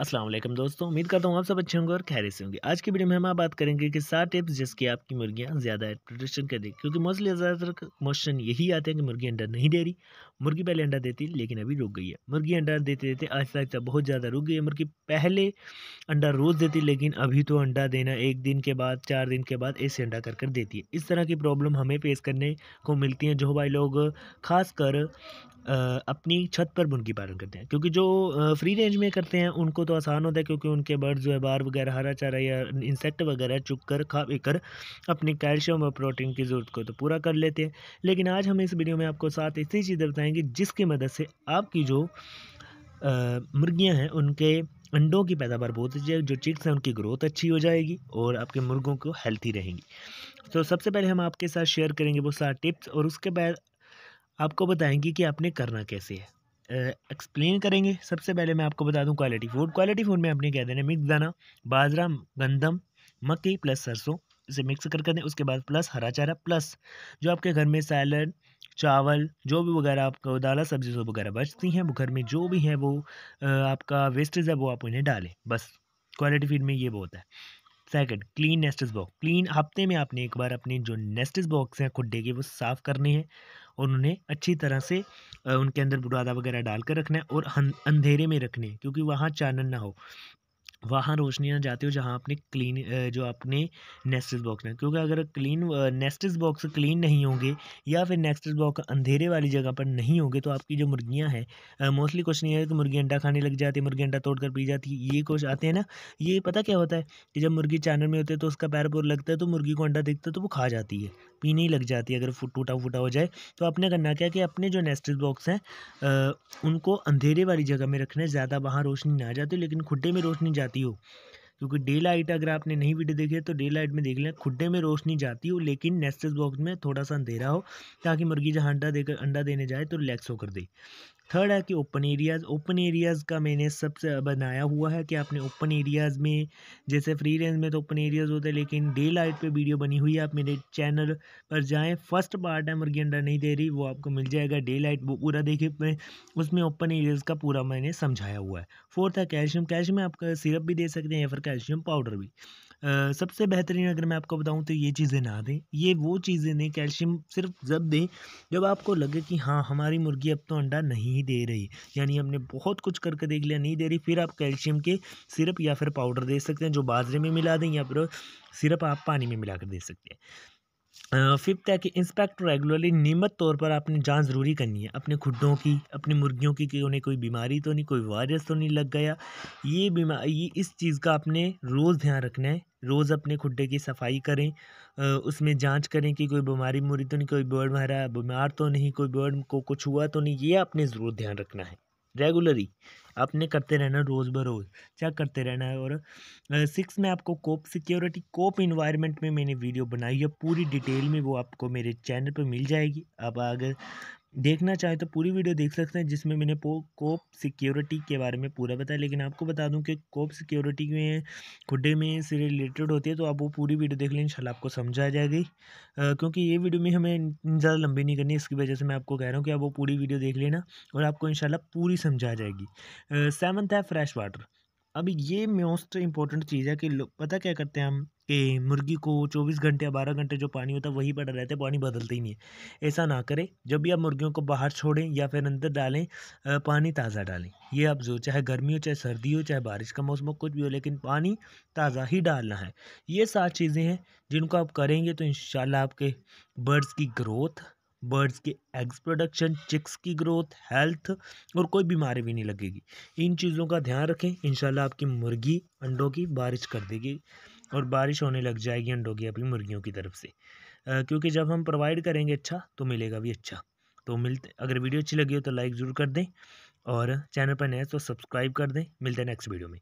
असलम दोस्तों उम्मीद करता हूँ आप सब अच्छे होंगे और खैर से होंगे आज की वीडियो में हम बात करेंगे कि सात टिप्स जिसकी आपकी मुर्गियाँ ज़्यादा प्रोडक्शन कर दें क्योंकि मोस्टली ज़्यादातर क्वेश्चन यही आते हैं कि मुर्गी अंडा नहीं दे रही मुर्गी पहले अंडा देती लेकिन अभी रुक गई है मुर्गी अंडा देते देते आहिस्ता आहिस्ता तो बहुत ज़्यादा रुक गई है मुर्गी पहले अंडा रोज़ देती लेकिन अभी तो अंडा देना एक दिन के बाद चार दिन के बाद ऐसे अंडा कर कर देती है इस तरह की प्रॉब्लम हमें फेस करने को मिलती है जो भाई लोग खासकर अपनी छत पर मुर्गी पालन करते हैं क्योंकि जो फ्री रेंज में करते हैं उनको तो आसान होता है क्योंकि उनके बर्ड जो है बार वगैरह हरा चारा या इंसेक्ट वगैरह चुग कर खा पी कर अपनी कैल्शियम और प्रोटीन की ज़रूरत को तो पूरा कर लेते हैं लेकिन आज हम इस वीडियो में आपको साथ ऐसी चीज़ें बताएँगे जिसकी मदद से आपकी जो मुर्गियाँ हैं उनके अंडों की पैदावार बहुत अच्छी है जो चिक्स हैं उनकी ग्रोथ अच्छी हो जाएगी और आपके मुर्गों को हेल्थी रहेंगी तो सबसे पहले हम आपके साथ शेयर करेंगे वो सारे टिप्स और उसके बाद आपको बताएंगे कि आपने करना कैसे है एक्सप्लेन करेंगे सबसे पहले मैं आपको बता दूं क्वालिटी फूड क्वालिटी फूड में आपने क्या देना मिक्स दाना बाजरा गंदम मक्की प्लस सरसों इसे मिक्स कर कर दें उसके बाद प्लस हरा चारा प्लस जो आपके घर में सैलड चावल जो भी वगैरह आपको दाला सब्जी जो वगैरह बचती हैं वो घर में जो भी है वो आपका वेस्टेज है वो आप उन्हें डालें बस क्वालिटी फीड में ये बहुत है सेकंड क्लीन नेस्टिस बॉक्स क्लीन हफ्ते में आपने एक बार अपने जो नेस्टिस बॉक्स हैं खुडे के वो साफ़ करने हैं और उन्हें अच्छी तरह से उनके अंदर बुरादा वगैरह डाल कर रखना है और अंधेरे में रखने क्योंकि वहाँ चानन ना हो वहाँ रोशनियाँ जाते हो जहाँ आपने क्लीन जो आपने नेस्टिस बॉक्स में क्योंकि अगर क्लीन नेस्टिस बॉक्स क्लीन नहीं होंगे या फिर नेस्टिस बॉक्स अंधेरे वाली जगह पर नहीं होंगे तो आपकी जो मुर्गियाँ हैं मोस्टली कुछ नहीं है कि मुर्गी अंडा खाने लग जाती है मुर्गी अंडा तोड़ कर पी जाती है ये कुछ आते हैं ना ये पता क्या होता है कि जब मुर्गी चानन में होती है तो उसका पैर पोर लगता है तो मुर्गी को अंडा देखता है तो वो खा जाती है पीने ही लग जाती है अगर टूटा फूटा हो जाए तो आपने करना क्या कि अपने जो नेस्टेड बॉक्स हैं उनको अंधेरे वाली जगह में रखना है ज़्यादा वहाँ रोशनी ना जाती लेकिन खुडे में रोशनी जाती हो क्योंकि डे लाइट अगर आपने नहीं वीडियो देखी है तो डे लाइट में देख लें खुडे में रोशनी जाती हो लेकिन नेस्टेड बॉक्स में थोड़ा सा अंधेरा हो ताकि मुर्गी जहाँ अंडा देकर अंडा देने जाए तो रिलैक्स होकर दे थर्ड है कि ओपन एरियाज़ ओपन एरियाज़ का मैंने सबसे बनाया हुआ है कि आपने ओपन एरियाज़ में जैसे फ्री रेंज में तो ओपन एरियाज़ होते हैं लेकिन डे लाइट पर वीडियो बनी हुई है आप मेरे चैनल पर जाएँ फर्स्ट पार्ट है मुर्गी अंडा नहीं दे रही वो आपको मिल जाएगा डे लाइट वो पूरा देखिए उसमें ओपन एरियाज़ का पूरा मैंने समझाया हुआ है फोर्थ है कैल्शियम कैल्शियम में आप सिरप भी दे सकते हैं या फिर कैल्शियम पाउडर भी सबसे बेहतरीन अगर मैं आपको बताऊँ तो ये चीज़ें ना दें ये वो चीज़ें दें कैल्शियम सिर्फ जब दें जब आपको लगे कि हाँ हमारी मुर्गी अब तो अंडा नहीं दे रही यानी हमने बहुत कुछ करके देख लिया नहीं दे रही फिर आप कैल्शियम के सिरप या फिर पाउडर दे सकते हैं जो बाजरे में मिला दें या फिर सिरप आप पानी में मिला दे सकते हैं फिफ्थ है कि इंस्पेक्ट रेगुलरली नियमित तौर पर आपने जांच ज़रूरी करनी है अपने खुडों की अपनी मुर्गियों की कि उन्हें कोई बीमारी तो नहीं कोई वायरस तो नहीं लग गया ये ये इस चीज़ का आपने रोज़ ध्यान रखना है रोज़ अपने खुडे की सफाई करें उसमें जांच करें कि कोई बीमारी मुरी तो नहीं कोई बर्ड मारा बीमार तो नहीं कोई बर्ड को कुछ हुआ तो नहीं ये आपने ज़रूर ध्यान रखना है रेगुलरी आपने करते रहना रोज़ बरोज़ चेक करते रहना है और सिक्स में आपको कोप सिक्योरिटी कोप इन्वायरमेंट में मैंने वीडियो बनाई है पूरी डिटेल में वो आपको मेरे चैनल पर मिल जाएगी आप अगर देखना चाहे तो पूरी वीडियो देख सकते हैं जिसमें मैंने कोप सिक्योरिटी के बारे में पूरा बताया लेकिन आपको बता दूं कि कोप सिक्योरिटी में खुडे में से रिलेटेड होती है तो आप वो पूरी वीडियो देख लें इंशाल्लाह आपको समझ आ जाएगी क्योंकि ये वीडियो में हमें ज़्यादा लंबी नहीं करनी इसकी वजह से मैं आपको कह रहा हूँ कि आप वो पूरी वीडियो देख लेना और आपको इन पूरी समझ आ जाएगी सेवन्थ है फ्रेश वाटर अब ये मोस्ट इंपॉर्टेंट चीज़ है कि पता क्या करते हैं हम कि मुर्गी को 24 घंटे या बारह घंटे जो पानी होता है वही पड़ा रहता है पानी बदलते ही नहीं है ऐसा ना करें जब भी आप मुर्गियों को बाहर छोड़ें या फिर अंदर डालें पानी ताज़ा डालें ये आप जो चाहे गर्मी हो चाहे सर्दी हो चाहे बारिश का मौसम हो कुछ भी हो लेकिन पानी ताज़ा ही डालना है ये सात चीज़ें हैं जिनको आप करेंगे तो इन आपके बर्ड्स की ग्रोथ बर्ड्स के एग्स प्रोडक्शन चिक्स की ग्रोथ हेल्थ और कोई बीमारी भी नहीं लगेगी इन चीज़ों का ध्यान रखें इंशाल्लाह आपकी मुर्गी अंडों की बारिश कर देगी और बारिश होने लग जाएगी अंडों की अपनी मुर्गियों की तरफ से आ, क्योंकि जब हम प्रोवाइड करेंगे अच्छा तो मिलेगा भी अच्छा तो मिलते अगर वीडियो अच्छी लगी हो तो लाइक ज़रूर कर दें और चैनल पर नए तो सब्सक्राइब कर दें मिलते हैं नेक्स्ट वीडियो में